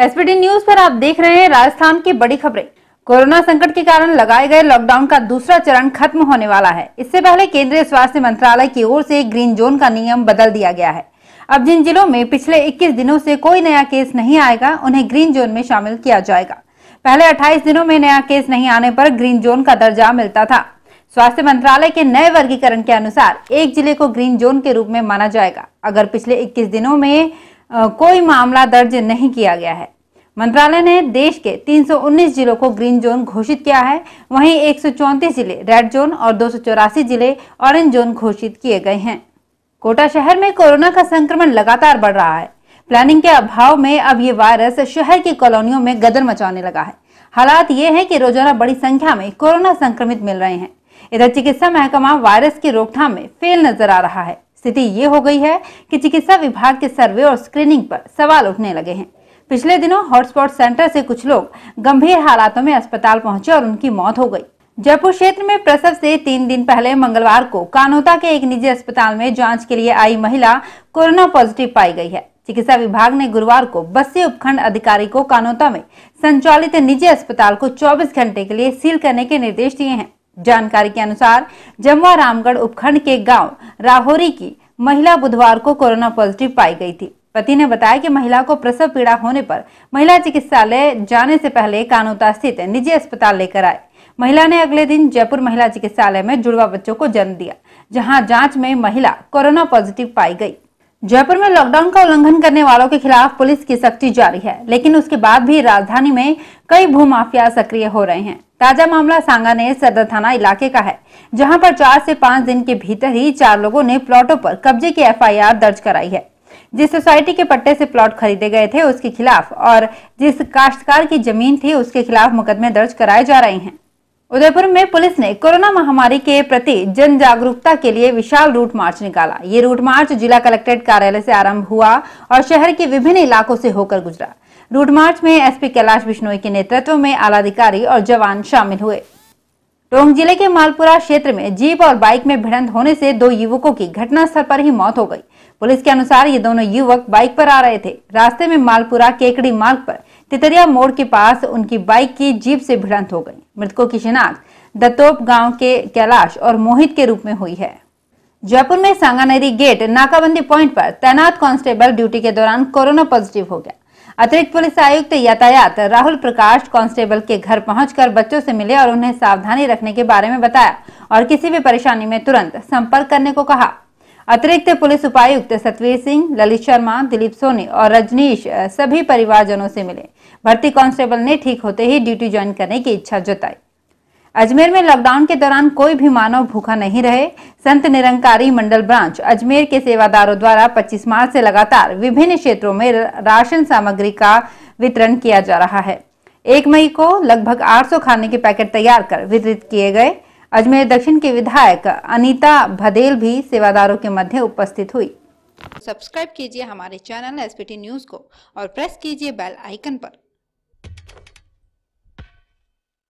SPD news पर आप देख रहे हैं राजस्थान की बड़ी खबरें कोरोना संकट के कारण लगाए गए लॉकडाउन का दूसरा चरण खत्म होने वाला है इससे पहले केंद्रीय स्वास्थ्य मंत्रालय की ओर से ग्रीन जोन का नियम बदल दिया गया है अब जिन जिलों में पिछले 21 दिनों से कोई नया केस नहीं आएगा उन्हें ग्रीन जोन में शामिल किया जाएगा पहले 28 दिनों में नया केस नहीं आने पर ग्रीन जोन का दर्जा मिलता था स्वास्थ्य मंत्रालय के नए वर्गीकरण के अनुसार एक जिले को ग्रीन जोन के रूप में माना जाएगा अगर पिछले इक्कीस दिनों में कोई मामला दर्ज नहीं किया गया है मंत्रालय ने देश के 319 जिलों को ग्रीन जोन घोषित किया है वहीं एक जिले रेड जोन और दो जिले ऑरेंज जोन घोषित किए गए हैं कोटा शहर में कोरोना का संक्रमण लगातार बढ़ रहा है प्लानिंग के अभाव में अब ये वायरस शहर की कॉलोनियों में गदर मचाने लगा है हालात ये है कि रोजाना बड़ी संख्या में कोरोना संक्रमित मिल रहे हैं इधर चिकित्सा महकमा वायरस की रोकथाम में फेल नजर आ रहा है स्थिति ये हो गई है कि चिकित्सा विभाग के सर्वे और स्क्रीनिंग पर सवाल उठने लगे हैं पिछले दिनों हॉटस्पॉट सेंटर से कुछ लोग गंभीर हालातों में अस्पताल पहुंचे और उनकी मौत हो गई जयपुर क्षेत्र में प्रसव से तीन दिन पहले मंगलवार को कानोता के एक निजी अस्पताल में जांच के लिए आई महिला कोरोना पॉजिटिव पाई गई है चिकित्सा विभाग ने गुरुवार को बस्सी उपखंड अधिकारी को कानोता में संचालित निजी अस्पताल को 24 घंटे के लिए सील करने के निर्देश दिए हैं जानकारी के अनुसार जमुआ रामगढ़ उपखंड के गांव राहोरी की महिला बुधवार को कोरोना पॉजिटिव पाई गई थी पति ने बताया कि महिला को प्रसव पीड़ा होने पर महिला चिकित्सालय जाने से पहले कानोता स्थित निजी अस्पताल लेकर आए महिला ने अगले दिन जयपुर महिला चिकित्सालय में जुड़वा बच्चों को जन्म दिया जहां जांच में महिला कोरोना पॉजिटिव पाई गई जयपुर में लॉकडाउन का उल्लंघन करने वालों के खिलाफ पुलिस की सख्ती जारी है लेकिन उसके बाद भी राजधानी में कई भूमाफिया सक्रिय हो रहे हैं ताजा मामला सांगानेर सदर थाना इलाके का है जहां पर चार से पांच दिन के भीतर ही चार लोगों ने प्लॉटों पर कब्जे की एफआईआर दर्ज कराई है जिस सोसाइटी के पट्टे से प्लॉट खरीदे गए थे उसके खिलाफ और जिस काश्तकार की जमीन थी उसके खिलाफ मुकदमे दर्ज कराए जा रहे हैं उदयपुर में पुलिस ने कोरोना महामारी के प्रति जन जागरूकता के लिए विशाल रूट मार्च निकाला ये रूट मार्च जिला कलेक्ट्रेट कार्यालय से आरंभ हुआ और शहर के विभिन्न इलाकों से होकर गुजरा रूट मार्च में एसपी कैलाश बिश्नोई के नेतृत्व में आलाधिकारी और जवान शामिल हुए टोंग जिले के मालपुरा क्षेत्र में जीप और बाइक में भिड़ंत होने से दो युवकों की घटनास्थल पर ही मौत हो गई पुलिस के अनुसार ये दोनों युवक बाइक पर आ रहे थे रास्ते में मालपुरा केकड़ी मार्ग पर तितरिया मोड़ के पास उनकी बाइक की जीप से भिड़ंत हो गई मृतकों की शिनाख्त दत्तोप गांव के कैलाश और मोहित के रूप में हुई है जयपुर में सांगानेरी गेट नाकाबंदी पॉइंट पर तैनात कांस्टेबल ड्यूटी के दौरान कोरोना पॉजिटिव हो गया अतिरिक्त पुलिस आयुक्त यातायात राहुल प्रकाश कांस्टेबल के घर पहुंचकर बच्चों से मिले और उन्हें सावधानी रखने के बारे में बताया और किसी भी परेशानी में तुरंत संपर्क करने को कहा अतिरिक्त पुलिस उपायुक्त सतवीर सिंह ललित शर्मा दिलीप सोनी और रजनीश सभी परिवारजनों से मिले भर्ती कांस्टेबल ने ठीक होते ही ड्यूटी ज्वाइन करने की इच्छा जताई अजमेर में लॉकडाउन के दौरान कोई भी मानव भूखा नहीं रहे संत निरंकारी मंडल ब्रांच अजमेर के सेवादारों द्वारा 25 मार्च से लगातार विभिन्न क्षेत्रों में राशन सामग्री का वितरण किया जा रहा है एक मई को लगभग 800 खाने के पैकेट तैयार कर वितरित किए गए अजमेर दक्षिण की विधायक अनीता भदेल भी सेवादारों के मध्य उपस्थित हुई सब्सक्राइब कीजिए हमारे चैनल एस न्यूज को और प्रेस कीजिए बेल आइकन पर